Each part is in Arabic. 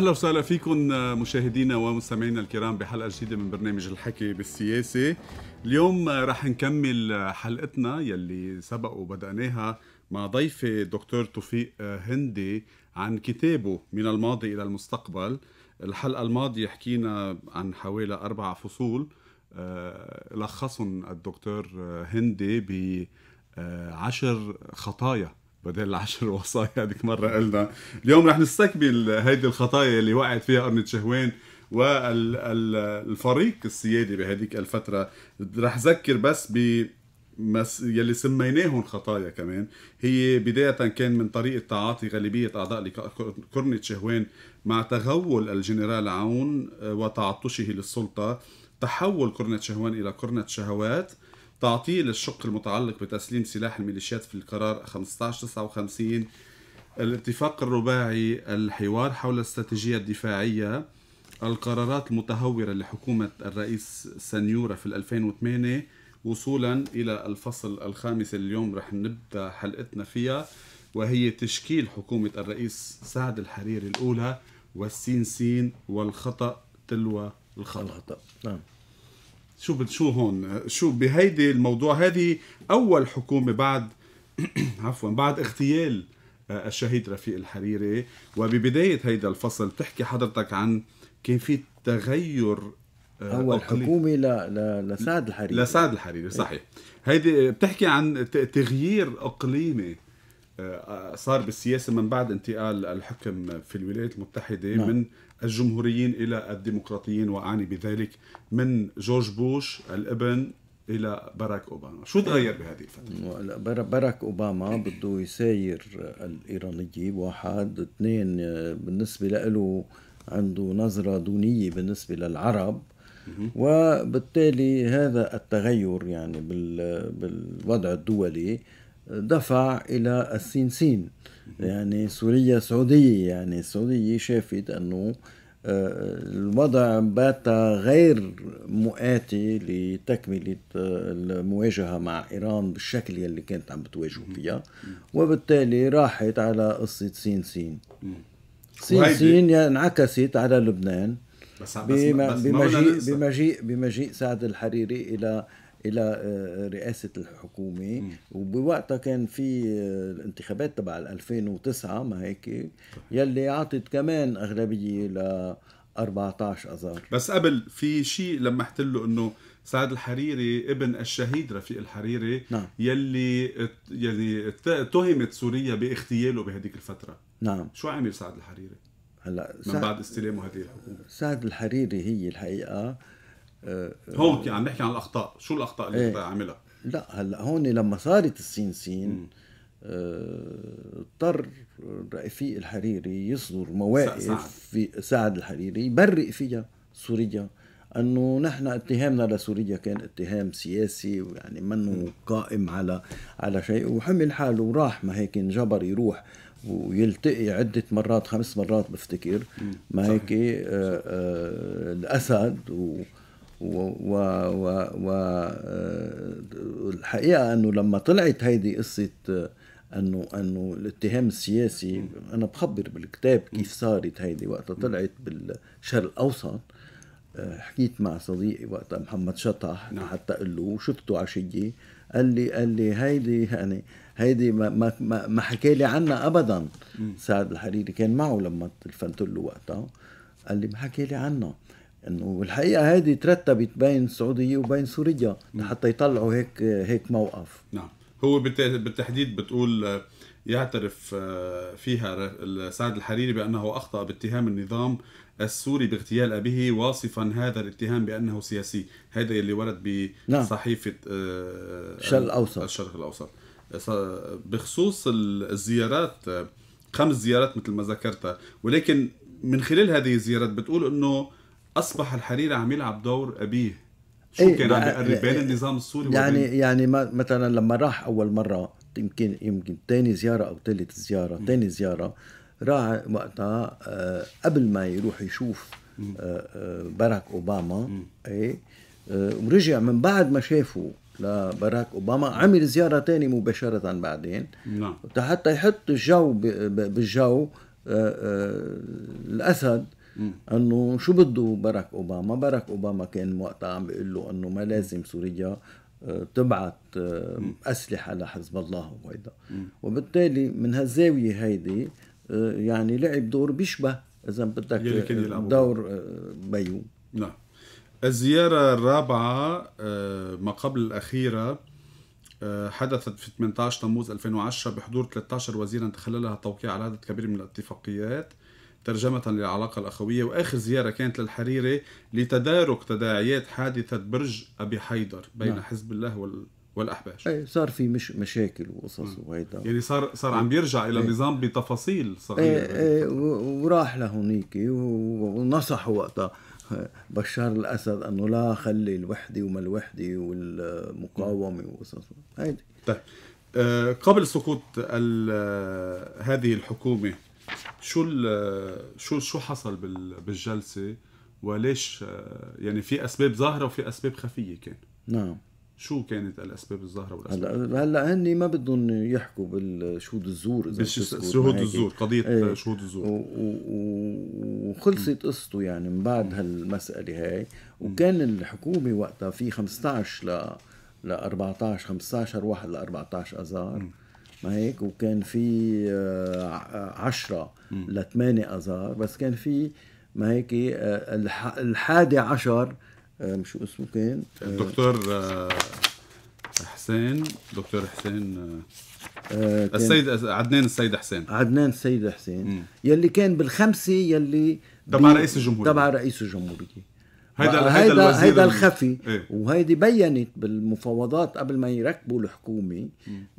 اهلا وسهلا فيكم آه، مشاهدينا ومستمعينا الكرام بحلقه جديده من برنامج الحكي بالسياسه اليوم آه، رح نكمل آه، حلقتنا يلي سبق وبدأناها مع ضيفي دكتور توفيق هندي عن كتابه من الماضي الى المستقبل الحلقه الماضيه حكينا عن حوالي اربع فصول لخصهم الدكتور هندي بعشر خطايا بدل العشر وصايا هذيك مرة قلنا اليوم رح نستكمل هيدي الخطايا اللي وقعت فيها أرنت شهوان والفريق السيادي بهذيك الفترة رح ذكر بس ب مس... يلي سميناهم خطايا كمان هي بداية كان من طريقة تعاطي غالبية أعضاء لكرنة شهوان مع تغول الجنرال عون آه، وتعطشه للسلطة تحول كرنة شهوان إلى كرنة شهوات تعطيل الشق المتعلق بتسليم سلاح الميليشيات في القرار 1559 الاتفاق الرباعي الحوار حول الاستراتيجية الدفاعية القرارات المتهورة لحكومة الرئيس سنيورة في 2008 وصولا إلى الفصل الخامس اللي اليوم رح نبدأ حلقتنا فيها وهي تشكيل حكومة الرئيس سعد الحريري الأولى والسين سين والخطأ تلو الخطأ, الخطأ. نعم. شو شو هون شو بهيدي الموضوع هذه اول حكومه بعد عفوا بعد اغتيال آه، الشهيد رفيق الحريري وببدايه هيدا الفصل بتحكي حضرتك عن كان في تغير آه، اول حكومه ل... ل... لسعد الحريري لسعد الحريري صحيح إيه. هيدي بتحكي عن تغيير اقليمي آه، صار بالسياسه من بعد انتقال الحكم في الولايات المتحده نعم. من الجمهوريين الى الديمقراطيين واعني بذلك من جورج بوش الابن الى باراك اوباما، شو تغير بهذه الفتره؟ باراك اوباما بده يساير الايرانيه واحد، اثنين آه، بالنسبه له عنده نظره دونيه بالنسبه للعرب وبالتالي هذا التغير يعني بالوضع الدولي دفع إلى السين سين يعني سوريا سعودية يعني السعودية شافت أنه آه، الوضع بات غير مؤاتي لتكملة آه، المواجهة مع إيران بالشكل اللي كانت عم بتواجهه فيها وبالتالي راحت على قصة سين سين سين سين يعني انعكست على لبنان بس بمجيء بمجيء بمجيء سعد الحريري إلى الى آه، رئاسه الحكومه وبوقتها كان في آه، الانتخابات تبع 2009 ما هيك يلي اعطت كمان اغلبيه ل 14 اذار بس قبل في شيء لمحت له انه سعد الحريري ابن الشهيد رفيق الحريري نعم. يلي يلي يعني اتهمت سوريا باغتياله بهديك الفتره نعم شو عمل سعد الحريري هلا من سعد بعد استلامه هذه الحكومه سعد الحريري هي الحقيقه هون عم نحكي عن الاخطاء شو الاخطاء اللي ايه. عملها لا هلا هون لما صارت السين سين آه، اضطر رفيق الحريري يصدر مواقف سعد. في سعد الحريري يبرئ فيها سوريا انه نحن اتهامنا لسوريا كان اتهام سياسي ويعني منه قائم على على شيء وحمل حاله وراح ما هيك انجبر يروح ويلتقي عدة مرات خمس مرات بفتكر ما هيك آه، آه، الأسد و... والحقيقه آه، انه لما طلعت هيدي قصه آه، انه انه الاتهام السياسي انا بخبر بالكتاب كيف صارت هيدي وقتها طلعت بالشرق الاوسط آه، حكيت مع صديقي وقتها محمد شطح نعم. حتى قال له شفته عشيه قال لي قال لي هيدي يعني هيدي ما ما, ما حكى لي عنها ابدا سعد الحريري كان معه لما تلفنت له وقتها قال لي ما حكى لي عنها انه والحقيقه هذه ترتبت بين السعوديه وبين سوريا نعم. حتى يطلعوا هيك هيك موقف نعم هو بالتحديد بتقول آه، يعترف آه، فيها سعد الحريري بانه اخطا باتهام النظام السوري باغتيال ابيه واصفا هذا الاتهام بانه سياسي هذا اللي ورد نعم. بصحيفه آه، الشرق الاوسط الشرق الاوسط بخصوص الزيارات خمس زيارات مثل ما ذكرتها ولكن من خلال هذه الزيارات بتقول انه اصبح الحريري عم يلعب دور ابيه شو إيه كان عم يقرب بين إيه، النظام السوري يعني وبين... يعني, يعني مثلا لما راح اول مره يمكن يمكن ثاني زياره او ثالث زياره ثاني زياره راح وقتها آه، قبل ما يروح يشوف آه، آه، باراك اوباما اي ورجع من بعد ما شافه لباراك اوباما عمل زياره ثانيه مباشره بعدين نعم حتى يحط الجو بالجو الاسد انه شو بده باراك اوباما باراك اوباما كان وقتها عم بيقول له انه ما لازم سوريا آه، تبعت آه، اسلحه لحزب الله وهيدا وبالتالي من هالزاويه هيدي آه، يعني لعب دور بيشبه اذا بدك دور بيو نعم الزيارة الرابعة ما قبل الأخيرة حدثت في 18 تموز 2010 بحضور 13 وزيرا تخللها توقيع على عدد كبير من الاتفاقيات ترجمة للعلاقة الأخوية وآخر زيارة كانت للحريري لتدارك تداعيات حادثة برج أبي حيدر بين نعم. حزب الله وال والاحباش اي صار في مش مشاكل وقصص وهيدا يعني صار صار عم بيرجع الى النظام بتفاصيل صغيره اي وراح لهونيك ونصحوا وقتها بشار الاسد انه لا خلي الوحده وما الوحده والمقاومه وقصص هيدي طيب آه، قبل سقوط هذه الحكومه شو شو شو حصل بالجلسه وليش آه، يعني في اسباب ظاهره وفي اسباب خفيه كان نعم شو كانت الاسباب الظاهره والاسباب هلا هلا هن ما بدهم يحكوا بالشهود الزور اذا شهود الزور قضيه ايه شهود الزور وخلصت قصته يعني من بعد هالمساله هاي وكان الحكومه وقتها في 15 ل ل 14 15 واحد ل 14 اذار ما هيك وكان في آه، عشرة لثمانية أذار بس كان في ما هيك آه، الحادي عشر آه، شو اسمه كان الدكتور حسين دكتور حسين السيد عدنان السيد حسين عدنان السيد حسين يلي كان بالخمسه يلي تبع رئيس الجمهوريه تبع رئيس الجمهوريه هيدا هيدا هيدا الخفي ايه؟ وهيدي بينت بالمفاوضات قبل ما يركبوا الحكومه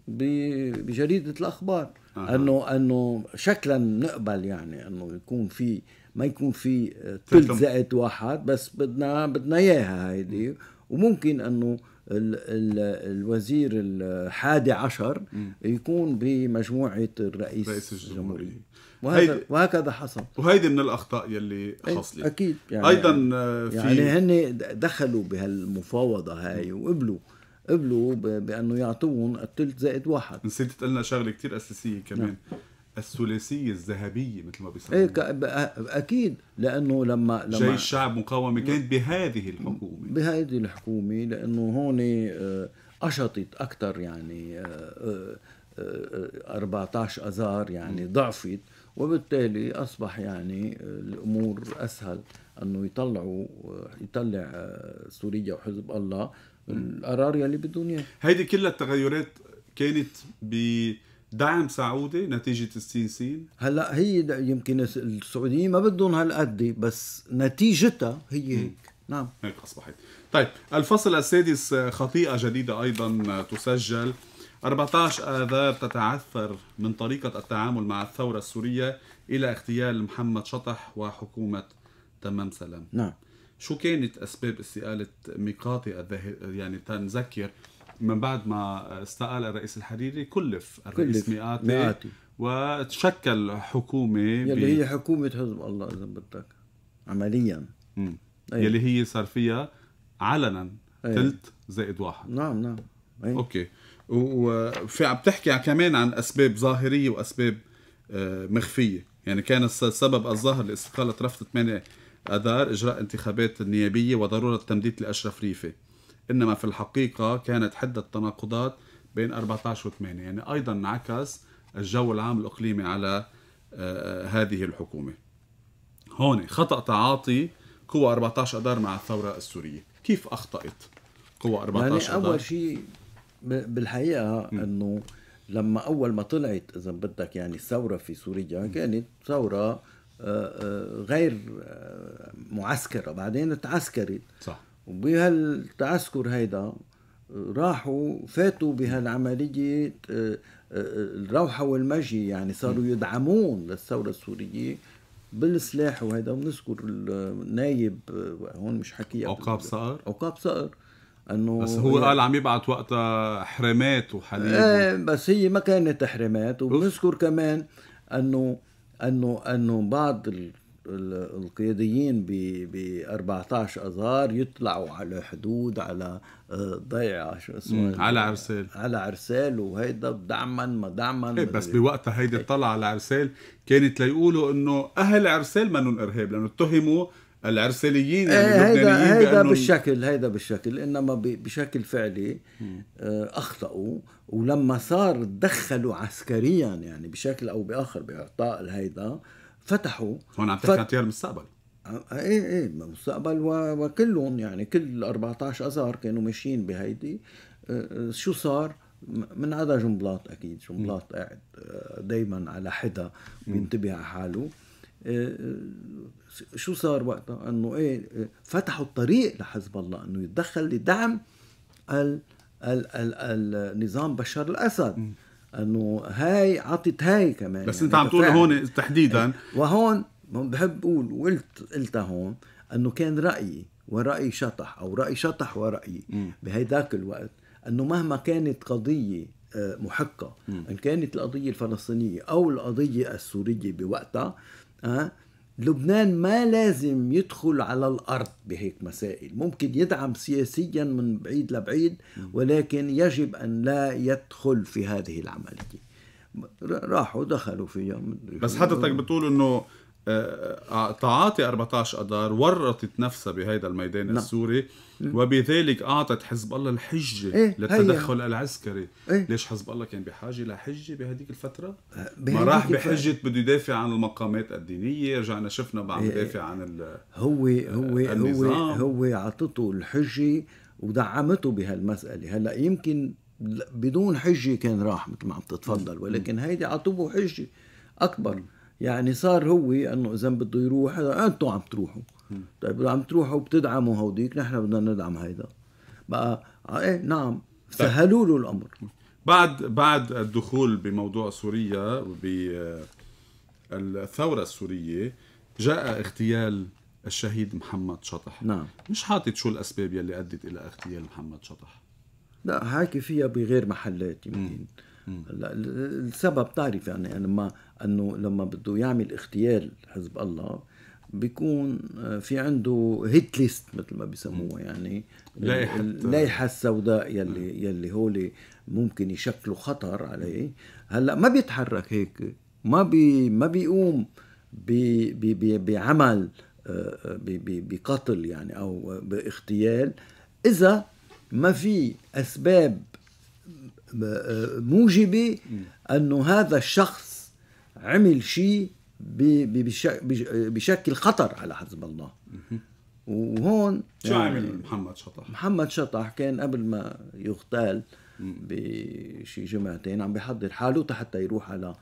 بجريده الاخبار آه. انه انه شكلا نقبل يعني انه يكون في ما يكون في ثلث زائد واحد بس بدنا بدنا اياها هيدي وممكن انه الوزير الحادي عشر يكون بمجموعة الرئيس رئيس الجمهورية وهذا, وهكذا حصل وهيدي من الأخطاء يلي حصلت أكيد يعني أيضا آه، في يعني هن دخلوا بهالمفاوضة هاي وقبلوا قبلوا بأنه يعطوهم الثلث زائد واحد نسيت تقلنا شغلة كتير أساسية كمان نعم. الثلاثية الذهبية مثل ما بيسموها إيه أكيد لأنه لما لما جيش الشعب مقاومة كانت بهذه الحكومة بهذه الحكومة لأنه هون آه، أشطت أكثر يعني 14 آه، أذار آه، يعني ضعفت وبالتالي أصبح يعني الأمور أسهل أنه يطلعوا يطلع سوريا وحزب الله القرار يلي بدهم اياه هيدي كلها التغيرات كانت ب دعم سعودي نتيجة السين سين؟ هلا هي يمكن السعوديين ما بدهم هالقد بس نتيجتها هي هيك نعم هيك أصبحت طيب الفصل السادس خطيئة جديدة أيضا تسجل 14 آذار تتعثر من طريقة التعامل مع الثورة السورية إلى اغتيال محمد شطح وحكومة تمام سلام نعم شو كانت أسباب استقالة ميقاتي يعني تنذكر من بعد ما استقال الرئيس الحريري كلف الرئيس كلف. مئاتي, مئاتي. وتشكل حكومه يلي ب... هي حكومه حزب الله اذا بدك عمليا أيه. يلي هي صار فيها علنا أيه. ثلث زائد واحد نعم نعم أيه. اوكي وفي عم تحكي كمان عن اسباب ظاهريه واسباب آه، مخفيه يعني كان السبب الظاهر لاستقاله رفض 8 اذار اجراء انتخابات النيابيه وضروره تمديد لاشرف ريفي إنما في الحقيقة كانت حدة التناقضات بين 14 و 8 يعني أيضا انعكس الجو العام الإقليمي على آه، هذه الحكومة هون خطأ تعاطي قوى 14 أدار مع الثورة السورية كيف أخطأت قوى 14 يعني أول شيء بالحقيقة أنه لما أول ما طلعت إذا بدك يعني الثورة في سوريا كانت ثورة آه، آه، غير معسكرة بعدين تعسكرت صح وبهالتعسكر هيدا راحوا فاتوا بهالعملية آه، آه، الروحة والمجي يعني صاروا يدعمون للثورة السورية بالسلاح وهيدا بنذكر النايب هون مش حكي عقاب صقر عقاب صقر انه بس هو قال عم يبعت وقتها حرمات وحليب ايه بس هي ما كانت حرمات وبنذكر كمان انه انه انه بعض القياديين ب 14 اذار يطلعوا على حدود على آه، ضيعه شو اسمه على عرسال على عرسال وهيدا دعما ما دعما إيه بس بوقتها هيدي الطلعه إيه. على عرسال كانت ليقولوا انه اهل عرسال منهم إرهاب لانه اتهموا العرساليين يعني إيه، هيدا اللبنانيين هيدا هيدا بالشكل هيدا بالشكل انما بشكل فعلي آه، اخطاوا ولما صار تدخلوا عسكريا يعني بشكل او باخر باعطاء هيدا فتحوا هون عم تحكي عن تيار المستقبل آه، ايه ايه المستقبل وكلهم يعني كل 14 اذار كانوا ماشيين بهيدي آه، آه، شو صار؟ من عدا جنبلاط اكيد جنبلاط قاعد دائما على حدا بينتبه على حاله شو صار وقتها انه ايه فتحوا الطريق لحزب الله انه يتدخل لدعم ال ال ال النظام بشار الاسد انه هاي عطت هاي كمان بس يعني انت عم تقول هون تحديدا إيه. وهون بحب اقول وقلت قلتها هون انه كان رايي ورأي شطح او رأي شطح ورأيي بهيداك الوقت انه مهما كانت قضيه آه، محقه ان كانت القضيه الفلسطينيه او القضيه السوريه بوقتها آه، لبنان ما لازم يدخل على الارض بهيك مسائل ممكن يدعم سياسيا من بعيد لبعيد ولكن يجب ان لا يدخل في هذه العمليه راحوا دخلوا فيها بس حضرتك بتقول انه تعاطي 14 اذار ورطت نفسها بهذا الميدان نعم. السوري نعم. وبذلك اعطت حزب الله الحجه إيه؟ للتدخل هي. العسكري إيه؟ ليش حزب الله كان بحاجه لحجه بهذيك الفتره آه، ما راح بحجه بده يدافع عن المقامات الدينيه رجعنا شفنا بعد إيه. يدافع عن ال هو آه، آه، هو النظام. هو هو عطته الحجه ودعمته بهالمساله هلا يمكن بدون حجه كان راح مثل ما عم تتفضل ولكن هيدي عطوه حجه اكبر م. يعني صار هو انه اذا بده يروح انتم عم تروحوا طيب عم تروحوا بتدعموا هوديك نحن بدنا ندعم هيدا بقى آه، ايه نعم سهلوا له الامر بعد بعد الدخول بموضوع سوريا بالثوره آه، السوريه جاء اغتيال الشهيد محمد شطح نعم مش حاطط شو الاسباب يلي ادت الى اغتيال محمد شطح لا هاكي فيها بغير محلات يمكن م. هلا السبب بتعرف يعني لما يعني انه لما بده يعمل اغتيال حزب الله بيكون آه، في عنده هيت ليست مثل ما بسموها يعني اللائحه السوداء يلي يلي هول ممكن يشكلوا خطر عليه هلا ما بيتحرك هيك ما بي ما بيقوم بي بي بي بعمل آه، آه، بقتل يعني او باغتيال اذا ما في اسباب آه، موجبه انه هذا الشخص عمل شيء آه، بشكل خطر على حزب الله وهون شو يعني عمل محمد شطح؟ محمد شطح كان قبل ما يغتال بشي جمعتين عم بيحضر حاله حتى يروح على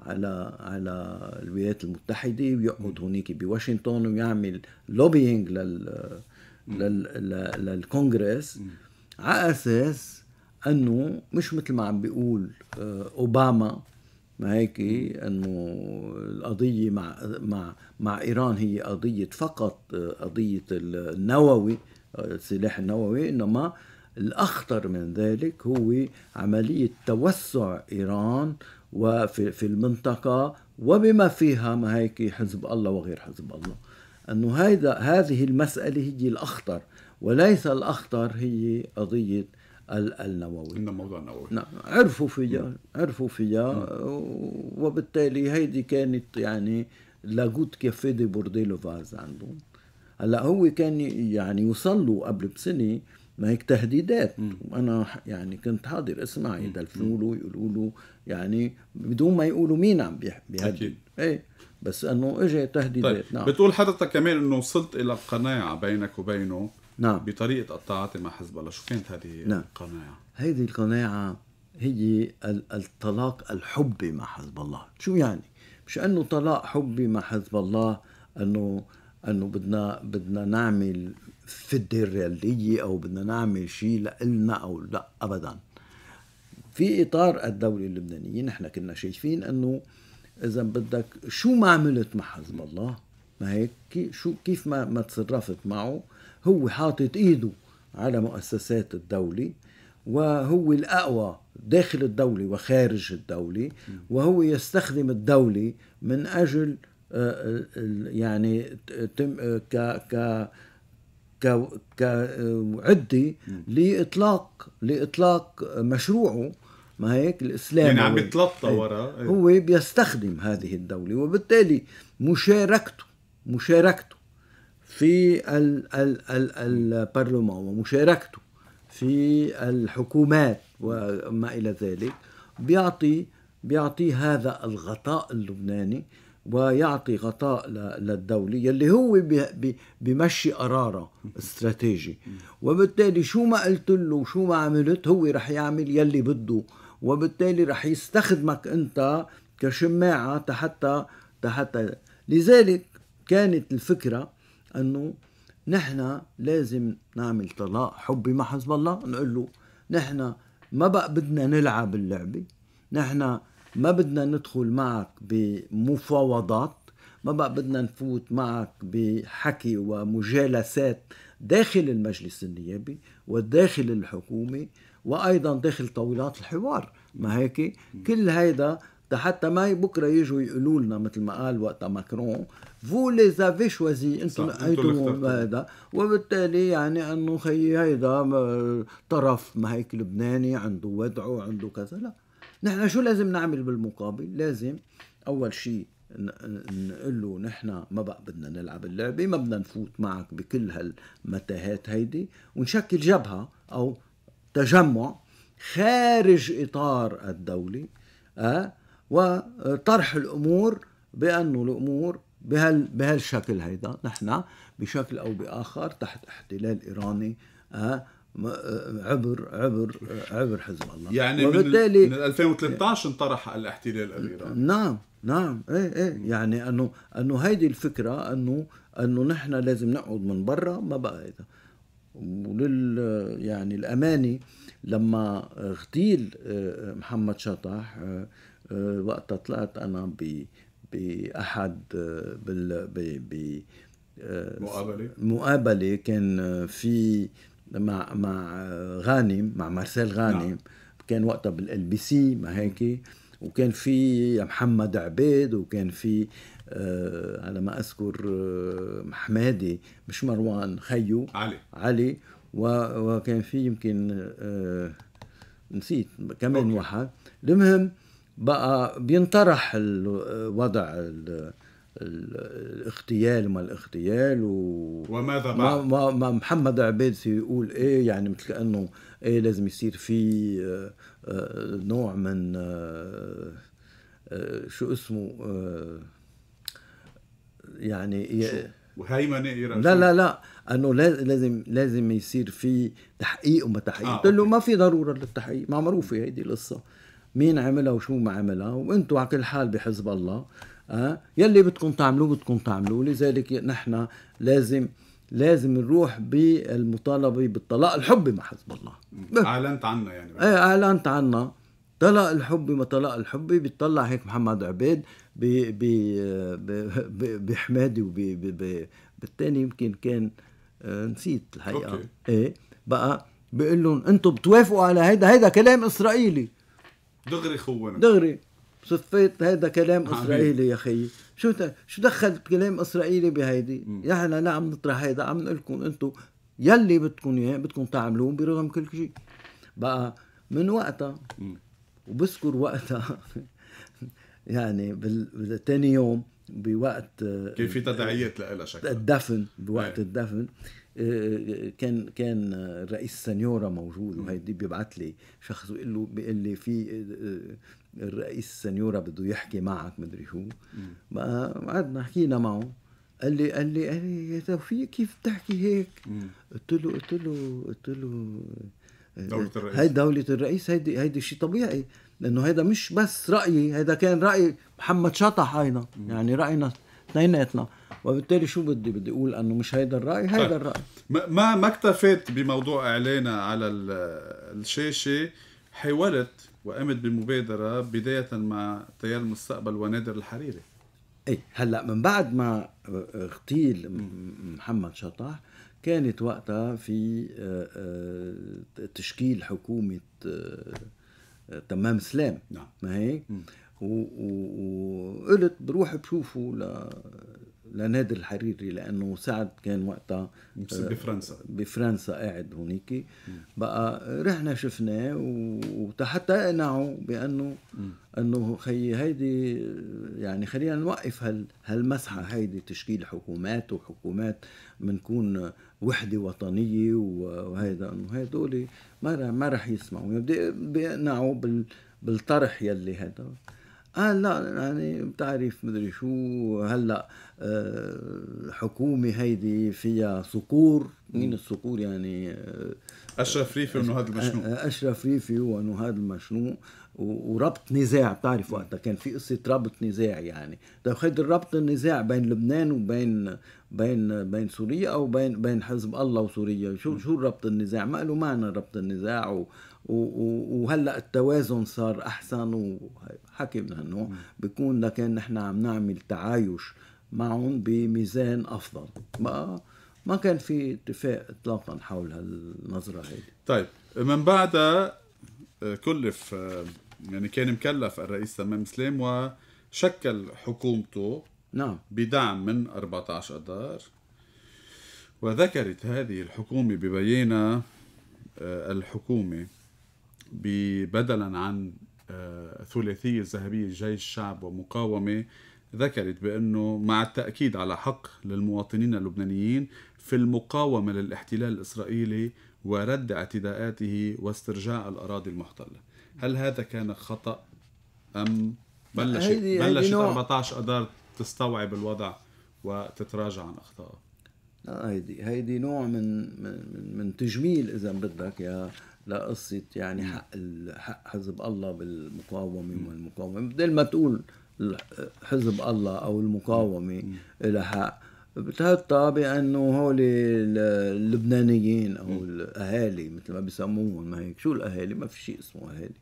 على على الولايات المتحده ويقعد هناك بواشنطن ويعمل لوبينج لل لل للكونغرس على اساس انه مش مثل ما عم بيقول آه، اوباما ما هيك انه القضيه مع مع مع ايران هي قضيه فقط آه، قضيه النووي آه، السلاح النووي انما الاخطر من ذلك هو عمليه توسع ايران وفي في المنطقه وبما فيها ما هيك حزب الله وغير حزب الله انه هذا هذه المساله هي الاخطر وليس الاخطر هي قضيه النووي الموضوع النووي نعم عرفوا فيها نعم. عرفوا فيها نعم. وبالتالي هيدي كانت يعني لاغوت كافي دي بورديلو فاز عندهم هلا هو كان يعني يوصل له قبل بسنه ما هيك تهديدات مم. وانا يعني كنت حاضر اسمع يدلفوا له يقولوا له يعني بدون ما يقولوا مين عم بيهدد ايه بس انه اجى تهديدات طيب. نعم بتقول حضرتك كمان انه وصلت الى قناعه بينك وبينه نعم بطريقه التعاطي مع حزب الله شو كانت هذه نعم. القناعه هذه القناعه هي الطلاق الحبي مع حزب الله شو يعني مش انه طلاق حبي مع حزب الله انه انه بدنا بدنا نعمل فيدرالية او بدنا نعمل شيء لإلنا او لا ابدا في اطار الدوله اللبنانيه نحن كنا شايفين انه اذا بدك شو ما عملت مع حزب الله ما هيك شو كيف ما ما تصرفت معه هو حاطط ايده على مؤسسات الدولة وهو الأقوى داخل الدولة وخارج الدولة وهو يستخدم الدولة من أجل آه، يعني آه، ك ك كعدة لإطلاق لإطلاق مشروعه ما هيك الإسلام يعني عم بيتلطى إيه. ورا إيه. هو بيستخدم هذه الدولة وبالتالي مشاركته مشاركته في البرلمان ومشاركته في الحكومات وما إلى ذلك بيعطي بيعطي هذا الغطاء اللبناني ويعطي غطاء للدولة يلي هو بمشي قراره استراتيجي وبالتالي شو ما قلت له وشو ما عملت هو رح يعمل يلي بده وبالتالي رح يستخدمك انت كشماعة حتى حتى لذلك كانت الفكرة انه نحن لازم نعمل طلاق حبي مع حزب الله نقول له نحن ما بقى بدنا نلعب اللعبه نحن ما بدنا ندخل معك بمفاوضات ما بقى بدنا نفوت معك بحكي ومجالسات داخل المجلس النيابي وداخل الحكومه وايضا داخل طاولات الحوار ما هيك كل هيدا حتى ما بكره يجوا يقولوا لنا مثل ما قال وقتها ماكرون فو لي زافي شوازي انتم انتم هذا وبالتالي يعني انه خي هيدا طرف ما هيك لبناني عنده ودعه عنده كذا لا نحن شو لازم نعمل بالمقابل لازم اول شيء نقول له نحن ما بقى بدنا نلعب اللعبه ما بدنا نفوت معك بكل هالمتاهات هيدي ونشكل جبهه او تجمع خارج اطار الدوله أه وطرح الامور بانه الامور بهال بهالشكل هيدا نحن بشكل او باخر تحت احتلال ايراني آه، آه، عبر عبر عبر حزب الله يعني وبالتالي من, من 2013 انطرح الاحتلال الايراني نعم نعم ايه ايه يعني انه انه هيدي الفكره انه انه نحن لازم نقعد من برا ما بقى هيدا ولل يعني الاماني لما اغتيل آه، محمد شطح آه، وقتها طلعت انا ب باحد آه، بال ب آه، مقابله مقابله كان في مع مع غانم مع مارسيل غانم نعم. كان وقتها بالال بي سي ما هيك وكان في محمد عبيد وكان في آه على ما اذكر حمادي مش مروان خيو علي علي وكان في يمكن آه نسيت كمان واحد المهم بقى بينطرح الوضع الاغتيال وما الاغتيال و... وماذا بعد؟ ما, ما محمد عبيد يقول ايه يعني مثل كانه ايه لازم يصير في آه، آه، نوع من آه، شو اسمه يعني وهيمنه ايرانيه لا لا لا انه لازم لازم يصير في تحقيق وما تحقيق آه، قلت له ما في ضروره للتحقيق ما معروفه هيدي القصه مين عملها وشو ما عملها وانتم على كل حال بحزب الله أه؟ يلي بدكم تعملوه بدكم تعملوه لذلك نحن لازم لازم نروح بالمطالبه بالطلاق الحبي مع حزب الله اعلنت عنه يعني ايه اعلنت عنه طلاق الحبي ما طلاق الحبي بيطلع هيك محمد عبيد بحمادي وبالتاني يمكن كان آه، نسيت الحقيقه أوكي. ايه بقى بيقول لهم انتم بتوافقوا على هيدا هيدا كلام اسرائيلي دغري خونك دغري صفيت هذا كلام اسرائيلي يا خيي شو شو دخل كلام اسرائيلي بهيدي؟ نحن لا عم نطرح هيدا عم نقول لكم انتم يلي بدكم اياه بدكم تعملوه برغم كل شيء بقى من وقتها وبذكر وقتها يعني بالثاني يوم بوقت كان في تداعيات لها شكلها الدفن بوقت هي. إيه. الدفن آه، كان كان الرئيس سنيورا موجود وهيدي بيبعت لي شخص بيقول له بيقول لي في آه، آه، الرئيس سنيورا بده يحكي معك مدري شو قعدنا حكينا معه قال لي قال لي قال لي يا توفيق كيف بتحكي هيك؟ قلت له قلت له قلت له دولة الرئيس هاي دولة الرئيس هيدي هيدي شيء طبيعي لانه هيدا مش بس رايي هيدا كان راي محمد شطح هيدا يعني راينا اثنيناتنا وبالتالي شو بدي بدي اقول انه مش هيدا الراي هيدا طيب. الراي ما ما اكتفيت بموضوع اعلانها على الشاشه حاولت وقمت بمبادره بدايه مع تيار المستقبل ونادر الحريري ايه هلا من بعد ما آه، آه، اغتيل محمد شطح كانت وقتها في آه، تشكيل حكومه تمام سلام نعم ما هيك وقلت بروح بشوفه ل لنادر الحريري لانه سعد كان وقتها آه، بفرنسا بفرنسا قاعد هونيك بقى رحنا شفناه وحتى اقنعه بانه م. انه خي هيدي يعني خلينا نوقف هال هالمسحه هيدي تشكيل حكومات وحكومات بنكون وحده وطنيه وهيدا انه هدول ما ما رح يسمعوا بدي اقنعه بال بالطرح يلي هذا قال آه، لا يعني بتعرف مدري شو هلا الحكومه آه، هيدي فيها صقور مين الصقور يعني آه، اشرف ريفي انه هذا المشنوق اشرف ريفي انه هذا المشنوق وربط نزاع بتعرف وقتها كان في قصه ربط نزاع يعني طيب خد الربط النزاع بين لبنان وبين بين بين سوريا او بين بين حزب الله وسوريا شو شو ربط النزاع ما له معنى ربط النزاع و وهلا التوازن صار احسن وحكي من هالنوع بكون لكن نحن عم نعمل تعايش معهم بميزان افضل ما ما كان في اتفاق اطلاقا حول هالنظره هيدي طيب من بعدها آه، كلف آه، يعني كان مكلف الرئيس تمام سليم وشكل حكومته نعم بدعم من 14 اذار وذكرت هذه الحكومه ببيانها آه، الحكومه بدلا عن آه، ثلاثية ذهبية جيش شعب ومقاومة ذكرت بأنه مع التأكيد على حق للمواطنين اللبنانيين في المقاومة للاحتلال الإسرائيلي ورد اعتداءاته واسترجاع الأراضي المحتلة هل هذا كان خطأ أم بلشت, بلشت 14 أدار تستوعب الوضع وتتراجع عن أخطائها لا هيدي هيدي نوع من من, من تجميل إذا بدك يا لقصه يعني حق حق حزب الله بالمقاومه والمقاومه بدل ما تقول حزب الله او المقاومه لها حق بتحطها بانه هول اللبنانيين او الاهالي مثل ما بيسموهم ما هيك شو الاهالي ما في شيء اسمه اهالي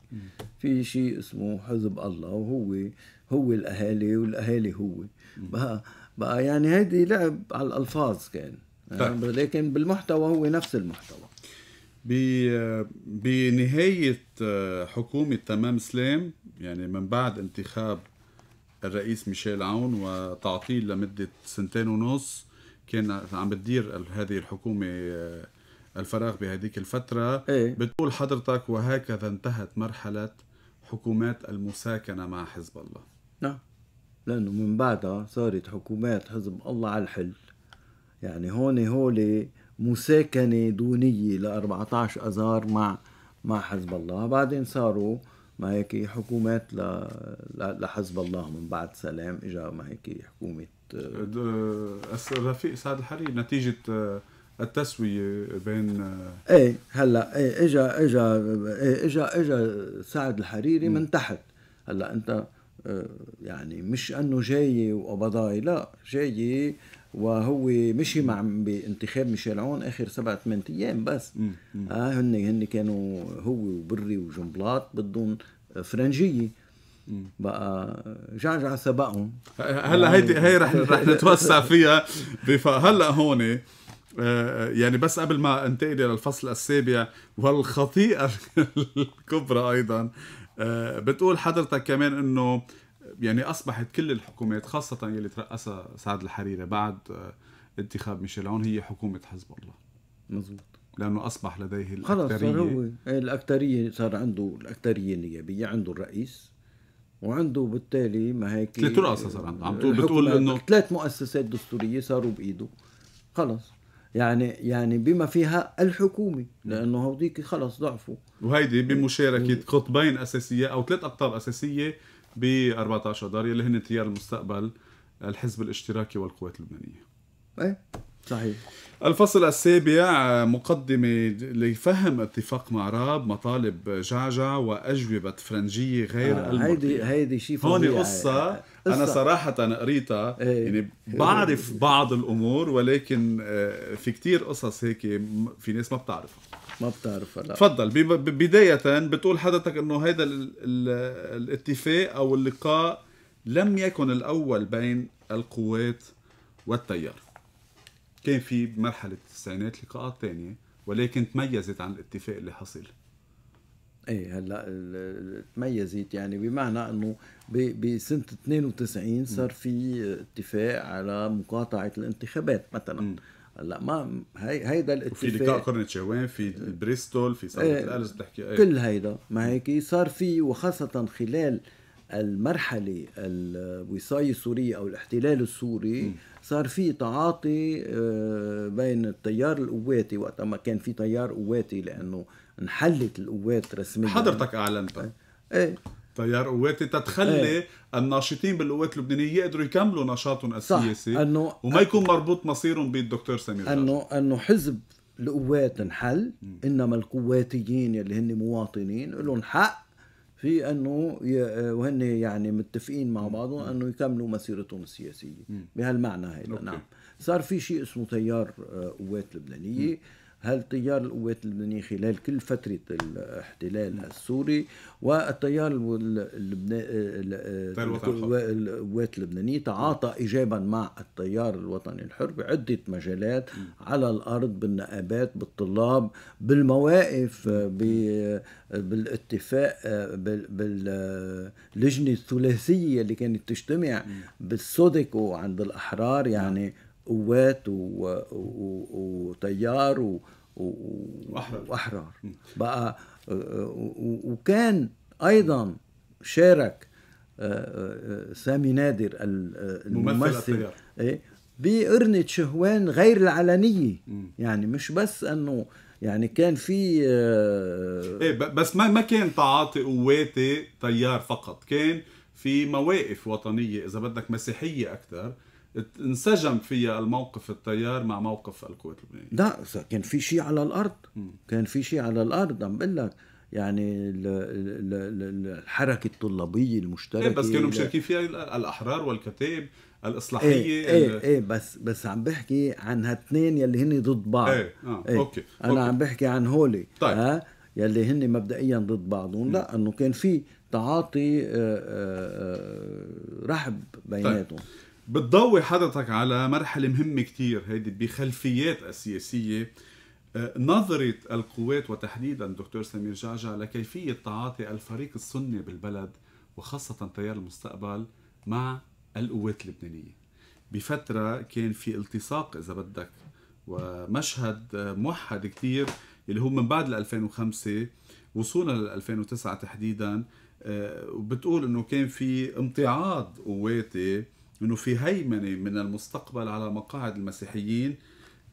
في شيء اسمه حزب الله وهو هو الاهالي والاهالي هو بقى بقى يعني هيدي لعب على الالفاظ كان طيب. يعني لكن بالمحتوى هو نفس المحتوى بنهاية آه، حكومة تمام سلام يعني من بعد انتخاب الرئيس ميشيل عون وتعطيل لمدة سنتين ونص كان عم بتدير هذه الحكومة آه، الفراغ بهذيك الفترة ايه؟ بتقول حضرتك وهكذا انتهت مرحلة حكومات المساكنة مع حزب الله نعم لأنه من بعدها صارت حكومات حزب الله على الحل يعني هون هولي مساكنة دونية ل 14 أذار مع مع حزب الله بعدين صاروا ما هيك حكومات لحزب الله من بعد سلام اجا ما هيك حكومة رفيق سعد الحريري نتيجة التسوية بين ايه هلا ايه اجا اجا ايه اجا اجا سعد الحريري من تحت هلا انت آه، يعني مش انه جاي وقبضاي لا جاي وهو مشي مع بانتخاب ميشيل عون اخر سبعة ثمان ايام بس اه هن هن كانوا هو وبري وجنبلاط بدهم آه، فرنجيه بقى جعجع سبقهم هلا هيدي يعني هي رح رح نتوسع فيها هلا هون آه، آه، يعني بس قبل ما انتقل الى الفصل السابع والخطيئه الكبرى ايضا بتقول حضرتك كمان انه يعني اصبحت كل الحكومات خاصه يلي ترأسها سعد الحريري بعد آه، انتخاب ميشيل عون هي حكومه حزب الله مزبوط لانه اصبح لديه الاكثريه خلص هو الاكثريه صار عنده الاكثريه النيابيه عنده الرئيس وعنده بالتالي ما هيك ثلاث رؤساء صار عنده عم تقول بتقول انه ثلاث مؤسسات دستوريه صاروا بايده خلص يعني يعني بما فيها الحكومه لانه هوديك خلص ضعفوا وهيدي بمشاركه قطبين اساسيه او ثلاث اقطاب اساسيه ب 14 اذار يلي هن تيار المستقبل الحزب الاشتراكي والقوات اللبنانيه ايه صحيح الفصل السابع مقدمة لفهم اتفاق مع راب مطالب جعجع وأجوبة فرنجية غير آه المرضية هيدي هيدي شيء هون قصة آه أنا صراحة قريتها ايه يعني بعرف بعض الأمور ولكن آه، في كتير قصص هيك في ناس ما بتعرفها ما بتعرف لا تفضل بداية بتقول حضرتك انه هذا الاتفاق او اللقاء لم يكن الاول بين القوات والتيار كان في بمرحلة التسعينات لقاءات ثانية ولكن تميزت عن الاتفاق اللي حصل ايه هلا تميزت يعني بمعنى انه بسنه 92 صار في اتفاق على مقاطعه الانتخابات مثلا م. هلا ما هي هيدا الاتفاق في لقاء قرن تشهوان في بريستول في صالة ايه الالز بتحكي ايه كل هيدا ما هيك صار في وخاصه خلال المرحله الوصايه السوريه او الاحتلال السوري صار في تعاطي آه، بين التيار القواتي وقت ما كان في تيار قواتي لانه انحلت القوات رسميا حضرتك اعلنتها ايه تيار قواتي تتخلي ايه. الناشطين بالقوات اللبنانيه يقدروا يكملوا نشاطهم السياسي صح. أنه وما يكون مربوط مصيرهم بالدكتور سمير انه انه حزب القوات انحل انما القواتيين اللي هن مواطنين لهم حق في انه وهن يعني متفقين مع بعضهم انه يكملوا مسيرتهم السياسيه بهالمعنى هيدا نعم صار في شيء اسمه تيار آه، قوات لبنانيه مم. هالتيار القوات اللبنانية خلال كل فترة الاحتلال السوري والتيار القوات اللبنانية تعاطى إيجابا مع التيار الوطني الحر بعدة مجالات على الأرض بالنقابات بالطلاب بالمواقف بالاتفاق باللجنة الثلاثية اللي كانت تجتمع بالسودكو عند الأحرار يعني نعم. قوات وطيار واحرار, وأحرار. بقى آه، آه، وكان ايضا شارك آه، سامي نادر الممثل إيه؟ بقرنة شهوان غير العلنية يعني مش بس انه يعني كان في آه ايه بس ما ما كان تعاطي قواتي تيار فقط كان في مواقف وطنية إذا بدك مسيحية أكثر انسجم فيها الموقف التيار مع موقف الكويت اللبنانية لا كان في شيء على الارض م. كان في شيء على الارض عم بقول لك يعني الحركه الطلابيه المشتركه ايه بس كانوا مشاركين فيها الاحرار والكتاب الاصلاحيه ايه ايه, ايه بس بس عم بحكي عن هالتنين يلي هن ضد بعض ايه, آه. ايه. اوكي انا أوكي. عم بحكي عن هولي طيب ها يلي هن مبدئيا ضد بعضهم لا انه كان في تعاطي آه، آه، رحب بيناتهم طيب. بتضوي حضرتك على مرحله مهمه كثير هيدي بخلفيات السياسيه آه، نظرة القوات وتحديدا دكتور سمير جعجع لكيفية تعاطي الفريق السني بالبلد وخاصة تيار المستقبل مع القوات اللبنانية بفترة كان في التصاق إذا بدك ومشهد موحد كتير اللي هو من بعد 2005 وصولا لل 2009 تحديدا آه، وبتقول انه كان في امتعاض قواتي انه في هيمنه من المستقبل على مقاعد المسيحيين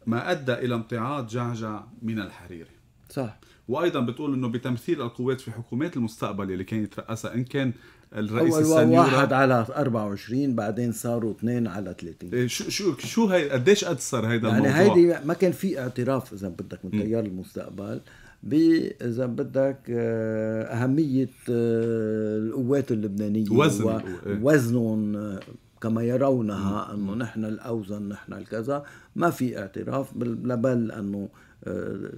ما ادى الى امتعاض جعجع من الحريري صح وايضا بتقول انه بتمثيل القوات في حكومات المستقبل اللي كان يترأسها ان كان الرئيس اول السنيورة واحد على 24 بعدين صاروا اثنين على 30 إيه، شو شو شو هي قديش قد صار هيدا يعني الموضوع يعني هيدي ما كان في اعتراف اذا بدك من تيار المستقبل ب اذا بدك آه، اهميه آه، القوات اللبنانيه وزن إيه. وزنهم آه، كما يرونها انه نحن الاوزن نحن الكذا ما في اعتراف بل انه آه،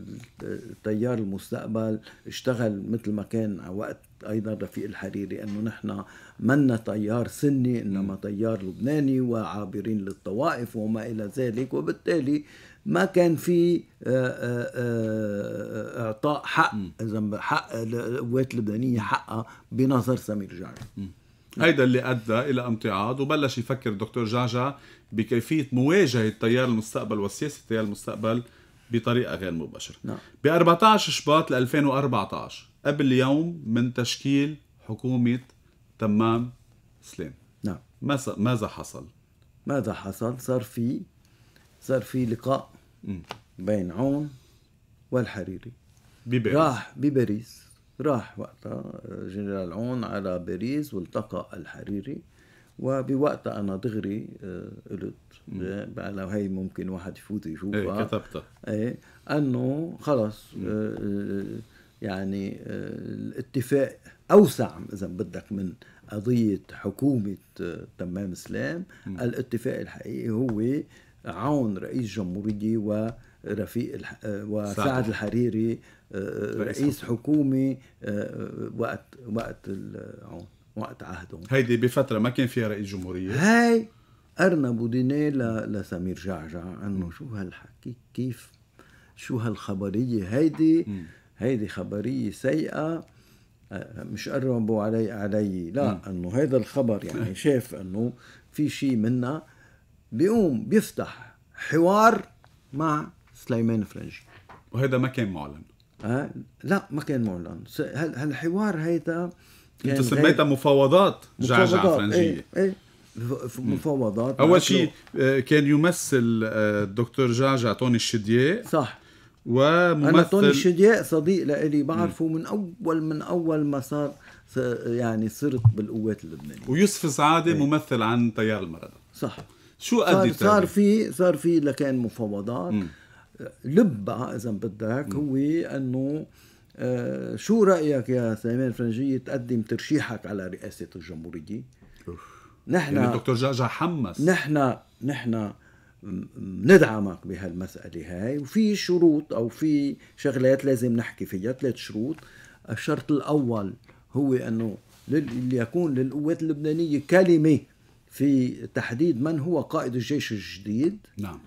تيار المستقبل اشتغل مثل ما كان وقت ايضا رفيق الحريري انه نحن منا تيار سني انما تيار لبناني وعابرين للطوائف وما الى ذلك وبالتالي ما كان في آه، آه، اعطاء حق اذا حق القوات اللبنانيه حقها بنظر سمير جعفر نعم. هيدا اللي ادى الى امتعاض وبلش يفكر الدكتور جعجع بكيفيه مواجهه تيار المستقبل وسياسه تيار المستقبل بطريقه غير مباشره. نعم. ب 14 شباط 2014 قبل يوم من تشكيل حكومه تمام سليم. نعم. ماذا حصل؟ ماذا حصل؟ صار في صار في لقاء بين عون والحريري بباريس راح بباريس راح وقتها آه، جنرال عون على باريس والتقى الحريري وبوقتها انا دغري آه، قلت إيه، لو هي ممكن واحد يفوت يشوفها ايه كتبتها ايه انه خلص آه، يعني الاتفاق اوسع اذا بدك من قضيه حكومه تمام سلام الاتفاق الحقيقي هو عون رئيس جمهوريه و رفيق الح... آه، وسعد الحريري آه، آه، رئيس حكومي وقت وقت وقت عهدهم هيدي بفتره ما كان فيها رئيس جمهوريه هاي ارنب ودينيه ل... لسمير جعجع انه شو هالحكي كيف شو هالخبريه هيدي هيدي خبريه سيئه مش قربوا علي علي لا انه هذا الخبر يعني شاف انه في شيء منا بيقوم بيفتح حوار مع سليمان فرنجي وهذا ما كان معلن أه؟ لا ما كان معلن هالحوار هيدا انت سميتها مفاوضات جعجعه إيه، فرنجيه ايه ايه مفاوضات اول شيء آه، كان يمثل الدكتور آه، جعجع توني الشدياء صح وممثل انا توني الشدياء صديق لإلي بعرفه من اول من اول ما صار يعني صرت بالقوات اللبنانيه ويوسف سعاده ايه. ممثل عن تيار المرأة صح شو قد صار, صار في صار في لكان مفاوضات مم. لب اذا بدك هو انه آه، شو رايك يا سليمان فرنجيه تقدم ترشيحك على رئاسه الجمهوريه؟ نحن يعني الدكتور جعجع حمس نحن نحن ندعمك بهالمسألة هاي وفي شروط أو في شغلات لازم نحكي فيها ثلاث شروط الشرط الأول هو أنه ليكون للقوات اللبنانية كلمة في تحديد من هو قائد الجيش الجديد نعم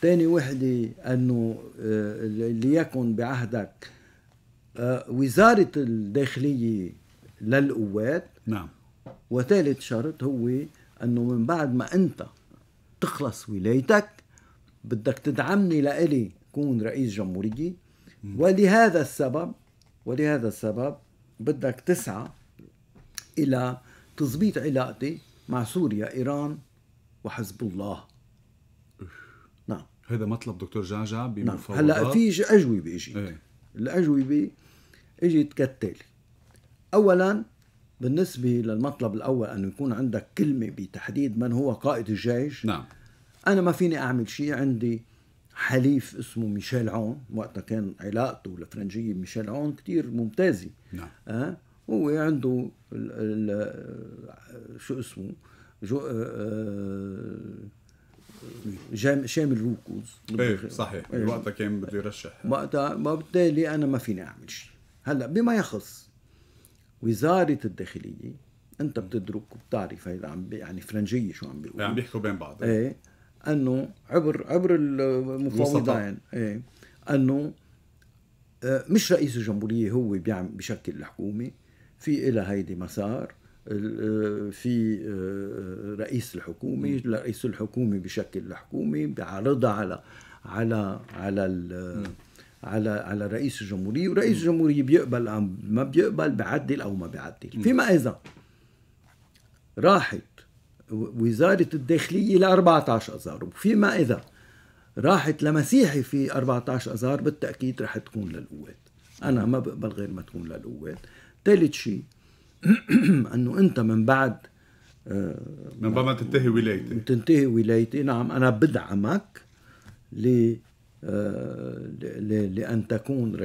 تاني وحدة أنه آه، ليكن بعهدك آه، وزارة الداخلية للقوات نعم وثالث شرط هو أنه من بعد ما أنت تخلص ولايتك بدك تدعمني لإلي كون رئيس جمهورية ولهذا السبب ولهذا السبب بدك تسعى إلى تظبيط علاقتي مع سوريا إيران وحزب الله هذا مطلب دكتور جعجع نعم. بمفاوضات هلا في اجوبه اجت إيه. الاجوبه اجت كالتالي اولا بالنسبه للمطلب الاول انه يكون عندك كلمه بتحديد من هو قائد الجيش نعم انا ما فيني اعمل شيء عندي حليف اسمه ميشيل عون وقتها كان علاقته الفرنجية ميشيل عون كتير ممتازة نعم أه؟ هو عنده الـ الـ شو اسمه جو آه, آه، شامل روكوز ايه صحيح ايه. وقتها كان بده يرشح وقتها وبالتالي انا ما فيني اعمل شيء هلا بما يخص وزاره الداخليه انت بتدرك وبتعرف هيدا عم يعني فرنجيه شو عم بيقولوا عم يعني بيحكوا بين بعض ايه, ايه. انه عبر عبر المفاوضين ايه انه آه، مش رئيس الجمهوريه هو بيعمل بشكل الحكومه في إلى هيدي مسار آه، في آه، آه، رئيس الحكومه رئيس الحكومه بشكل الحكومه بعرضها على على على على على رئيس الجمهوريه ورئيس الجمهوريه بيقبل ام ما بيقبل بعدل او ما بعدل فيما اذا راحت وزاره الداخليه ل 14 اذار وفيما اذا راحت لمسيحي في 14 اذار بالتاكيد رح تكون للقوات انا ما بقبل غير ما تكون للقوات ثالث شيء انه انت من بعد آه، من بعد ما تنتهي ولايتي تنتهي ولايتي نعم انا بدعمك ل آه، لان تكون آه،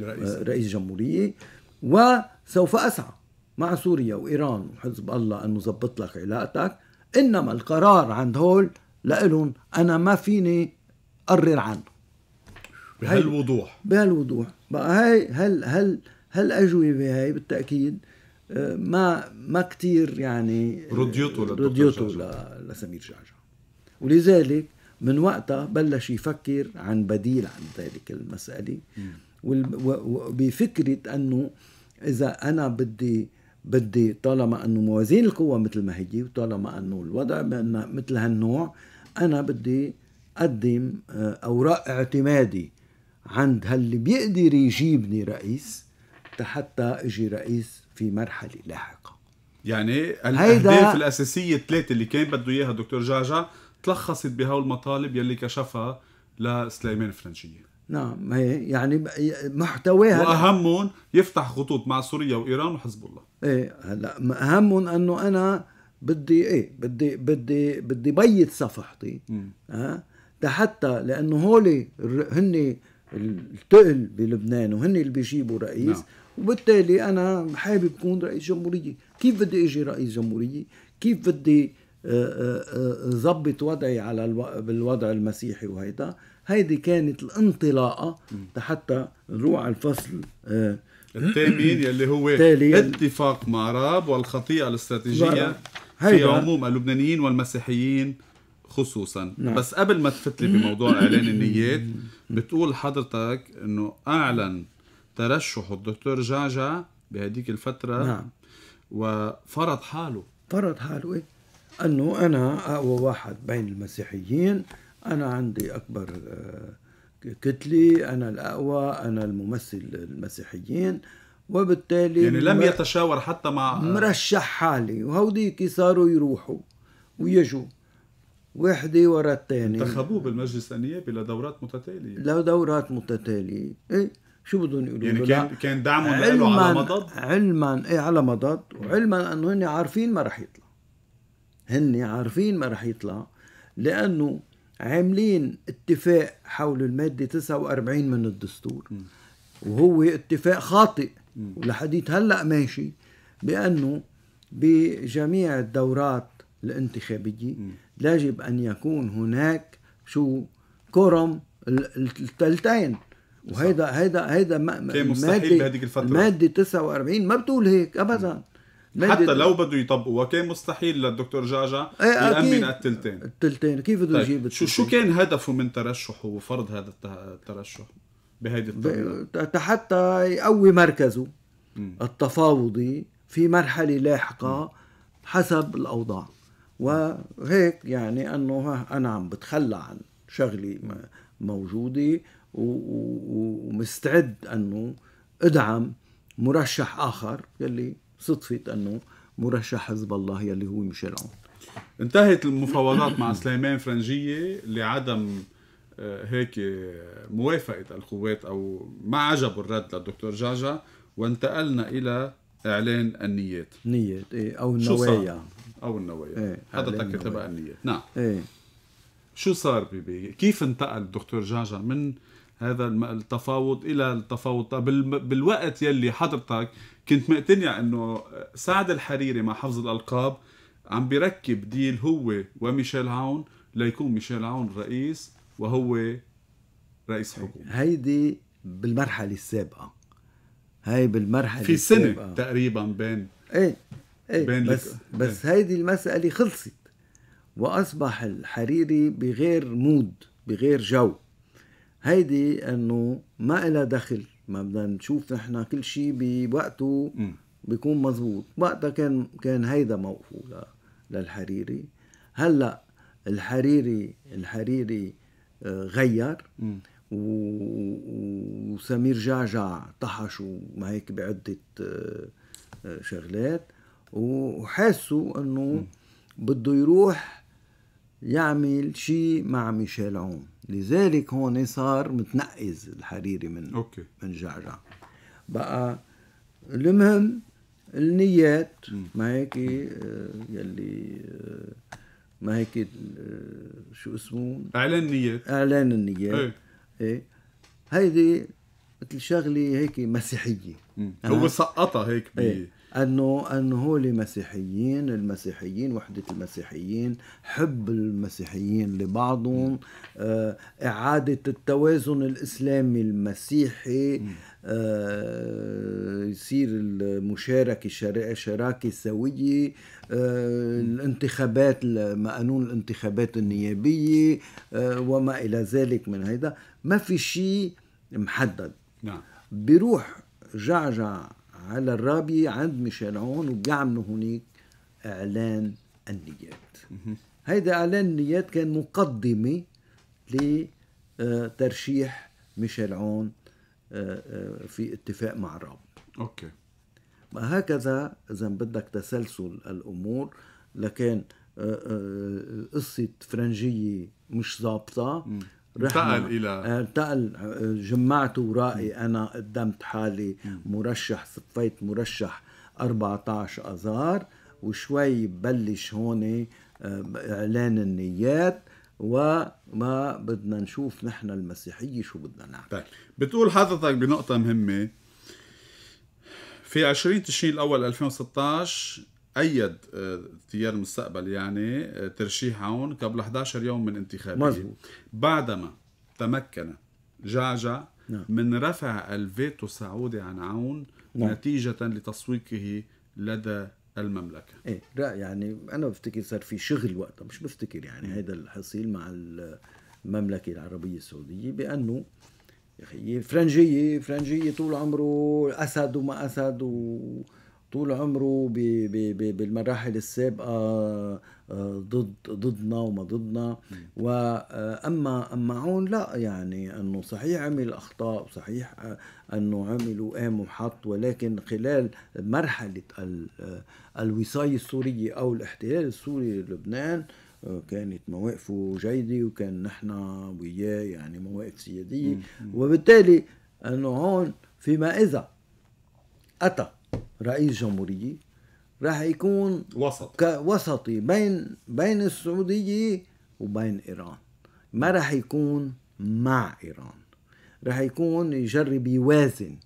رئيس, رئيس جمهوريه وسوف اسعى مع سوريا وايران وحزب الله ان نظبط لك علاقتك انما القرار عند هول لإلهم انا ما فيني قرر عنه بهالوضوح بهالوضوح بقى هاي هل هل هالاجوبه هاي بالتاكيد ما ما كثير يعني رضيته رضيته لسمير جعجع ولذلك من وقتها بلش يفكر عن بديل عن ذلك المسألة وبفكرة أنه إذا أنا بدي بدي طالما أنه موازين القوى مثل ما هي وطالما أنه الوضع مثل هالنوع أنا بدي أقدم آه، أوراق اعتمادي عند هاللي بيقدر يجيبني رئيس حتى اجي رئيس في مرحلة لاحقة يعني الأهداف الأساسية الثلاثة اللي كان بده إياها دكتور جعجع تلخصت بهول المطالب يلي كشفها لسليمان فرنشية نعم يعني محتواها واهمهم يفتح خطوط مع سوريا وايران وحزب الله ايه هلا اهمهم انه انا بدي ايه بدي بدي بدي بيض صفحتي ها أه؟ حتى لانه هولي هن التقل بلبنان وهن اللي بيجيبوا رئيس نعم. وبالتالي انا حابب اكون رئيس جمهوريه كيف بدي اجي رئيس جمهوريه كيف بدي آه، آه، آه، ظبط وضعي على الو... بالوضع المسيحي وهيدا هيدي كانت الانطلاقه حتى نروح على الفصل الثامن يلي هو اتفاق مع راب والخطيئه الاستراتيجيه في عموم اللبنانيين والمسيحيين خصوصا نعم. بس قبل ما تفتلي بموضوع اعلان النيات بتقول حضرتك انه اعلن ترشح الدكتور جعجع بهديك الفترة نعم وفرض حاله فرض حاله إيه؟ أنه أنا أقوى واحد بين المسيحيين أنا عندي أكبر آه، كتلة أنا الأقوى أنا الممثل المسيحيين وبالتالي يعني لم يتشاور حتى مع آه، مرشح حالي وهوديك صاروا يروحوا ويجوا وحدة ورا الثانية انتخبوه بالمجلس النيابي لدورات متتالية لدورات متتالية إيه؟ شو بدهم يقولوا يعني كان كان دعمهم علما على مضض علما ايه على مضض وعلما انه هن عارفين ما رح يطلع هن عارفين ما رح يطلع لانه عاملين اتفاق حول الماده 49 من الدستور وهو اتفاق خاطئ ولحديت هلا ماشي بانه بجميع الدورات الانتخابيه يجب ان يكون هناك شو كرم الثلثين وهيدا هيدا هيدا ما كان مستحيل بهذيك الفتره ماده 49 ما بتقول هيك ابدا حتى لو بده يطبقوها كان مستحيل للدكتور جعجع إيه، يأمن التلتين التلتين كيف بده طيب، يجيب شو شو كان هدفه من ترشحه وفرض هذا الترشح بهيدي الطريقه؟ حتى يقوي مركزه م. التفاوضي في مرحله لاحقه م. حسب الاوضاع وهيك يعني انه انا عم بتخلى عن شغلي موجوده ومستعد انه ادعم مرشح اخر يلي صدفت انه مرشح حزب الله يلي هو ميشيل عون انتهت المفاوضات مع سليمان فرنجيه لعدم آه، هيك آه، موافقه القوات او ما عجبوا الرد للدكتور جعجع وانتقلنا الى اعلان النيات نيات ايه او النوايا او النوايا ايه هذا كتبها النيات نعم ايه شو صار بيبي كيف انتقل الدكتور جعجع من هذا التفاوض الى التفاوض طيب، بالوقت يلي حضرتك كنت مقتنع انه سعد الحريري مع حفظ الالقاب عم بيركب ديل هو وميشيل عون ليكون ميشيل عون رئيس وهو رئيس حكومه هيدي بالمرحله السابقه هاي بالمرحله في سنه السابقة. تقريبا بين ايه ايه بين بس لك... بس إيه. هيدي المساله خلصت واصبح الحريري بغير مود بغير جو هيدي انه ما إلها دخل ما بدنا نشوف نحن كل شيء بوقته بيكون مزبوط وقتها كان كان هيدا موقفه للحريري هلا الحريري الحريري آه، غير وسمير جعجع طحش وما هيك بعدة آه، آه، شغلات وحاسوا انه بده يروح يعمل شيء مع ميشيل عون لذلك هون صار متنقز الحريري من أوكي. من جعجع بقى المهم النيات ما هيك آه، يلي آه، ما هيك آه، شو اسمه اعلان النيات اعلان النيات ايه, إيه. هيدي مثل شغله هيك مسيحيه هو سقطها هيك بي ايه. أنه أنه لمسيحيين المسيحيين وحدة المسيحيين حب المسيحيين لبعضهم آه، إعادة التوازن الإسلامي المسيحي آه، يصير المشاركة شراكة سوية آه، الانتخابات قانون الانتخابات النيابية وما إلى ذلك من هيدا ما في شيء محدد نعم بيروح جعجع على الرابي عند ميشيل عون وبيعملوا هناك إعلان النيات هيدا إعلان النيات كان مقدمة لترشيح ميشيل عون آه، آه، في اتفاق مع الرابي أوكي هكذا إذا بدك تسلسل الأمور لكان آه، قصة فرنجية مش ظابطة انتقل الى انتقل جمعت ورائي انا قدمت حالي مرشح صفيت مرشح 14 اذار وشوي ببلش هون آه، اعلان النيات وما بدنا نشوف نحن المسيحيه شو بدنا نعمل طيب بتقول حضرتك بنقطه مهمه في 20 تشرين الاول 2016 أيد آه، تيار المستقبل يعني آه، ترشيحهم قبل 11 يوم من انتخابه مزبوط. بعدما تمكن جعجع نعم. من رفع الفيتو السعودي عن عون نعم. نتيجة لتسويقه لدى المملكة ايه لا يعني انا بفتكر صار في شغل وقتها مش بفتكر يعني هذا الحصيل مع المملكة العربية السعودية بانه يا اخي فرنجية فرنجية طول عمره اسد وما اسد و طول عمره بـ بـ بـ بالمراحل السابقه آه، ضد ضدنا وما ضدنا واما آه، اما عون لا يعني انه صحيح عمل اخطاء وصحيح آه، انه عمل وقام وحط ولكن خلال مرحله الوصايه السوريه او الاحتلال السوري للبنان كانت مواقفه جيدة وكان نحن وياه يعني مواقف سيادية وبالتالي أنه هون فيما إذا أتى رئيس جمهوريه راح يكون وسط وسطي بين بين السعوديه وبين ايران ما راح يكون مع ايران راح يكون يجرب يوازن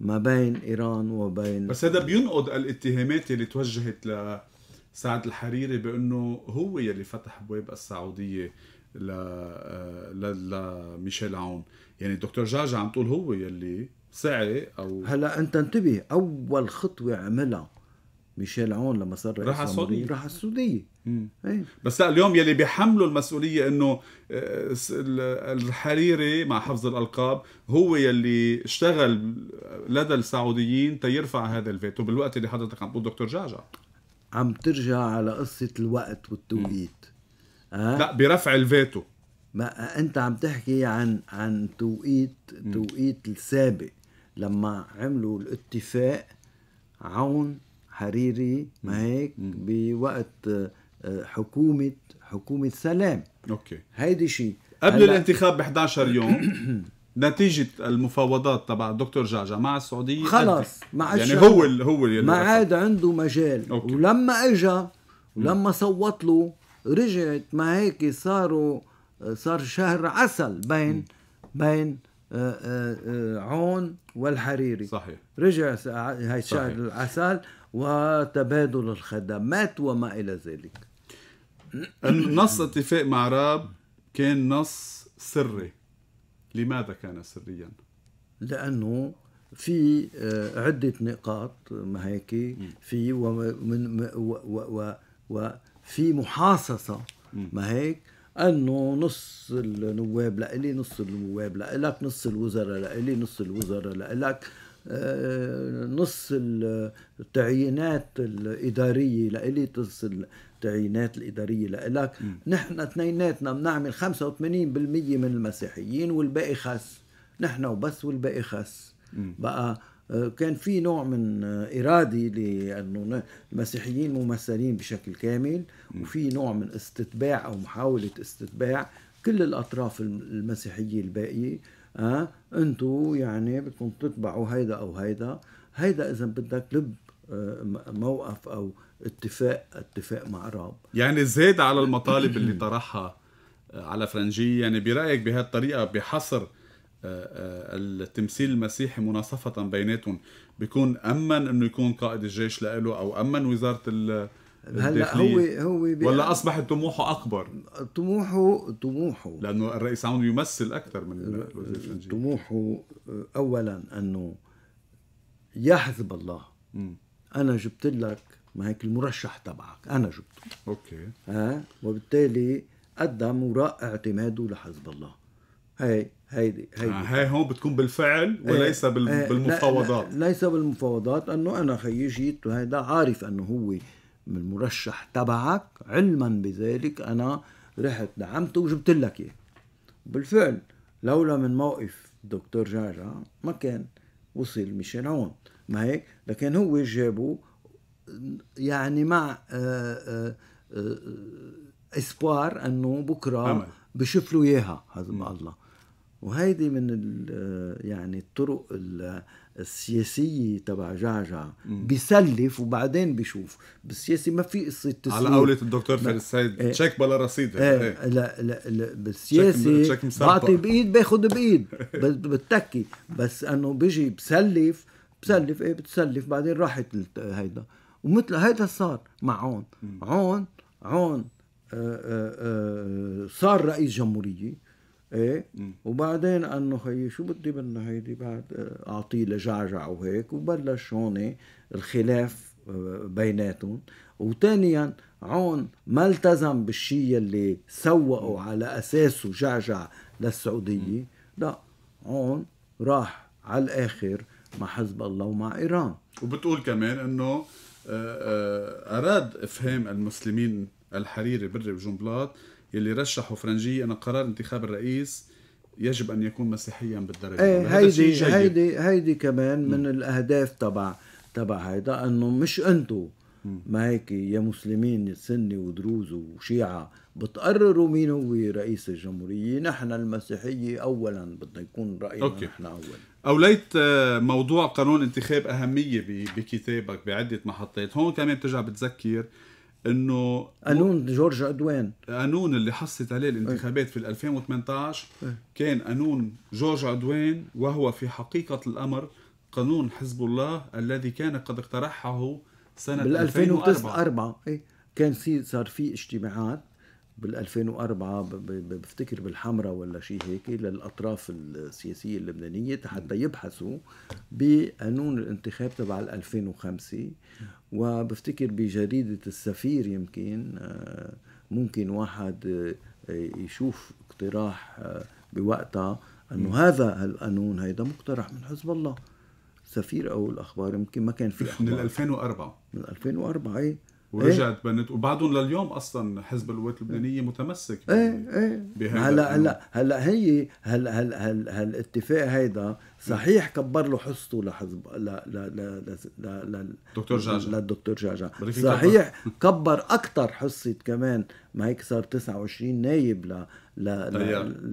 ما بين ايران وبين بس هذا بينقض الاتهامات اللي توجهت لسعد الحريري بانه هو يلي فتح ابواب السعوديه ل لميشيل عون يعني الدكتور جعجع عم تقول هو يلي سعي او هلا انت انتبه اول خطوه عملها ميشيل عون لما صار رئيس راح على السعوديه راح على السعوديه إيه. بس لا اليوم يلي بيحملوا المسؤوليه انه آه، الحريري مع حفظ الالقاب هو يلي اشتغل لدى السعوديين تيرفع هذا الفيتو بالوقت اللي حضرتك عم تقول دكتور جعجع عم ترجع على قصه الوقت والتوقيت أه؟ لا برفع الفيتو ما انت عم تحكي عن عن توقيت توقيت السابق لما عملوا الاتفاق عون حريري ما هيك بوقت آه، حكومة حكومة سلام اوكي هيدي شيء قبل هلأ... الانتخاب ب 11 يوم نتيجة المفاوضات تبع الدكتور جعجع مع السعودية خلص ما عاد يعني هو ال هو ما عاد عنده مجال أوكي. ولما اجى ولما صوت له رجعت ما هيك صاروا آه، صار شهر عسل بين م. بين عون والحريري صحيح رجع هاي شهر العسل وتبادل الخدمات وما إلى ذلك نص اتفاق مع راب كان نص سري لماذا كان سريا؟ لأنه في آه، عدة نقاط ما هيك في ومن وفي محاصصة ما هيك انه نص النواب لإلي نص النواب لإلك نص الوزراء لإلي نص الوزراء لإلك آه، نص التعيينات الإدارية لإلي نص التعيينات الإدارية لإلك نحن اثنيناتنا بنعمل 85% من المسيحيين والباقي خس نحن وبس والباقي خس بقى كان في نوع من إرادي لأنه المسيحيين ممثلين بشكل كامل وفي نوع من استتباع أو محاولة استتباع كل الأطراف المسيحية الباقية أه؟ أنتوا يعني بدكم تتبعوا هيدا أو هيدا هيدا إذا بدك لب آه، موقف أو اتفاق اتفاق مع راب يعني زاد على المطالب اللي طرحها آه، على فرنجية يعني برأيك بهالطريقة بحصر آه، آه، التمثيل المسيحي مناصفة بيناتهم بيكون أمن أنه يكون قائد الجيش لإله أو أمن وزارة هلا هو هو بيقى... ولا اصبح طموحه اكبر طموحه طموحه لانه الرئيس عون يمثل اكثر من طموحه آه، اولا انه يا حزب الله م. انا جبت لك ما هيك المرشح تبعك انا جبته اوكي ها وبالتالي قدم وراء اعتماده لحزب الله اي هيدي هيدي آه، هاي هون بتكون بالفعل إيه، وليس إيه، بالمفاوضات لا ليس بالمفاوضات انه انا خيي جيت وهيدا عارف انه هو المرشح تبعك علما بذلك انا رحت دعمته وجبت لك اياه بالفعل لولا من موقف دكتور جعجع ما كان وصل ميشيل هون ما هيك لكن هو جابه يعني مع آه، آه، اسبوار انه بكره بشوف له اياها حسب الله وهيدي من يعني الطرق السياسية تبع جعجع بيسلف وبعدين بيشوف بالسياسي ما في قصة تسليف على قولة الدكتور فارس السيد ايه تشيك بلا رصيد ايه ايه لا, لا لا بالسياسي بعطي بإيد باخد بإيد بتكي بس أنه بيجي بسلف بسلف إيه بتسلف بعدين راحت هيدا ومثل هيدا صار مع عون عون عون آه، آه، آه، صار رئيس جمهورية ايه مم. وبعدين انه هي شو بدي منه هيدي بعد آه، اعطيه لجعجع وهيك وبلش هون الخلاف آه، بيناتهم وثانيا عون ما التزم بالشيء اللي سوقوا على اساسه جعجع للسعوديه لا عون راح على الاخر مع حزب الله ومع ايران وبتقول كمان انه آه، اراد افهام المسلمين الحريري بري وجنبلاط يلي رشحوا فرنجية أن قرار انتخاب الرئيس يجب أن يكون مسيحيا بالدرجة ايه هيدي هيدي هيدي كمان من الأهداف تبع تبع هيدا أنه مش أنتو ما هيك يا مسلمين سني ودروز وشيعة بتقرروا مين هو رئيس الجمهورية نحن المسيحية أولا بدنا يكون رأينا أوكي. نحن أولا أوليت آه، موضوع قانون انتخاب أهمية بكتابك بعدة محطات هون كمان بترجع بتذكر انه قانون جورج عدوان قانون اللي حصت عليه الانتخابات في 2018 إيه. كان قانون جورج عدوان وهو في حقيقه الامر قانون حزب الله الذي كان قد اقترحه سنه بال 2004 إيه، كان صار في اجتماعات بال2004 بفتكر بالحمراء ولا شيء هيك للاطراف السياسيه اللبنانيه حتى يبحثوا بقانون الانتخاب تبع 2005 وبفتكر بجريده السفير يمكن آه، ممكن واحد آه، يشوف اقتراح آه، بوقتها انه هذا القانون هيدا مقترح من حزب الله سفير او الاخبار يمكن ما كان في من 2004 من 2004 ورجعت ايه؟ بنت وبعدهم لليوم اصلا حزب القوات اللبنانيه إيه؟ متمسك ايه ايه هلا هلا هلا هي هلا هلا هلا الاتفاق هيدا صحيح كبر له حصته لحزب ل ل ل ل ل دكتور جعجع للدكتور جعجع صحيح كبر اكثر حصه كمان ما هيك صار 29 نايب ل ل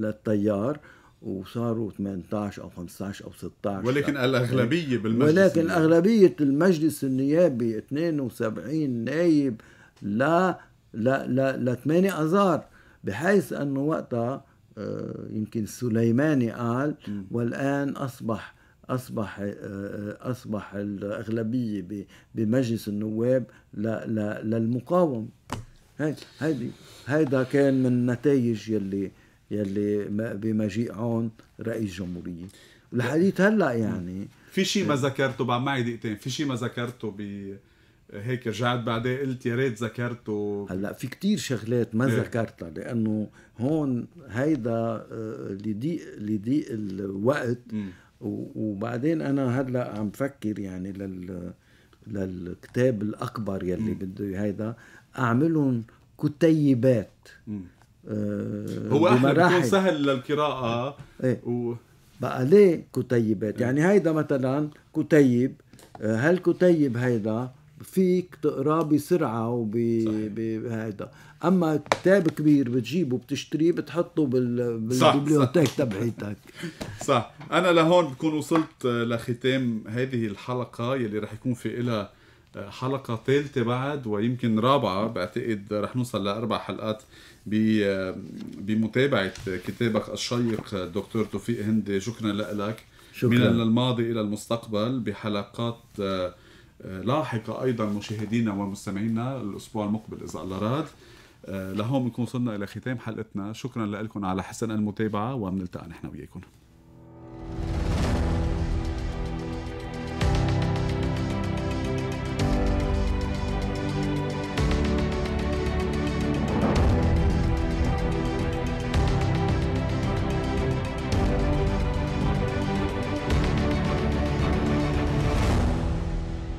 للتيار وصاروا 18 او 15 او 16 ولكن يعني الاغلبيه إيه؟ بالمجلس ولكن النيابي. اغلبيه المجلس النيابي 72 نايب لا لا لا ل 8 اذار بحيث انه وقتها آه، يمكن سليماني قال والان اصبح اصبح آه، آه، اصبح الاغلبيه بمجلس النواب للمقاومه هيدي هيدا كان من النتائج يلي يلي بمجيء عون رئيس جمهوريه ولحديت هلا يعني في شيء ما ذكرته بعد معي دقيقتين في شيء ما ذكرته ب هيك رجعت بعدين قلت يا ريت ذكرته هلا في كتير شغلات ما إيه. ذكرتها لانه هون هيدا آه، لضيق لضيق الوقت وبعدين انا هلا عم فكر يعني لل للكتاب الاكبر يلي بده هيدا اعملهم كتيبات آه، هو احلى بيكون سهل للقراءه ايه. و... بقى ليه كتيبات إيه. يعني هيدا مثلا كتيب آه، هل كتيب هيدا فيك تقراه بسرعه وبهيدا بهيدا اما كتاب كبير بتجيبه بتشتريه بتحطه بال... بالبيبليوتيك تبعيتك صح انا لهون بكون وصلت لختام هذه الحلقه يلي رح يكون في إلها حلقه ثالثه بعد ويمكن رابعه بعتقد رح نوصل لاربع حلقات بمتابعه كتابك الشيق الدكتور توفيق هندي شكرا لك شكرا. من الماضي الى المستقبل بحلقات آه، لاحقه ايضا مشاهدينا ومستمعينا الاسبوع المقبل اذا الله راد آه، لهون بنكون وصلنا الى ختام حلقتنا شكرا لكم على حسن المتابعه وبنلتقى نحن وياكم